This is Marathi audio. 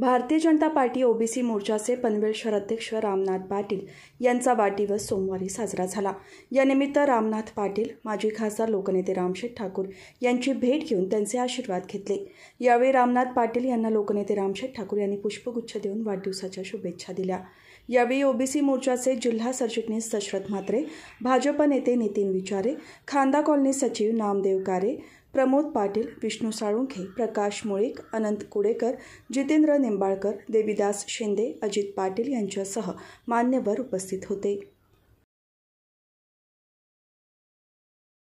भारतीय जनता पार्टी ओबीसी मोर्चाचे पनवेल शहराध्यक्ष रामनाथ पाटील यांचा वाढदिवस सोमवारी साजरा झाला यानिमित्त रामनाथ पाटील माजी खासदार लोकनेते रामशेठ ठाकूर यांची भेट घेऊन त्यांचे आशीर्वाद घेतले यावेळी रामनाथ पाटील यांना लोकनेते रामशेठ ठाकूर यांनी पुष्पगुच्छ देऊन वाढदिवसाच्या शुभेच्छा दिल्या यावेळी ओबीसी मोर्चाचे जिल्हा सरचिटणीस दशरथ म्हात्रे भाजप नेते नितीन विचारे खांदा कॉलनी सचिव नामदेव कारे प्रमोद पाटील विष्णू साळुंखे प्रकाश मुळीक अनंत कुडेकर जितेंद्र निंबाळकर देविदास शिंदे अजित पाटील यांच्यासह मान्यवर उपस्थित होते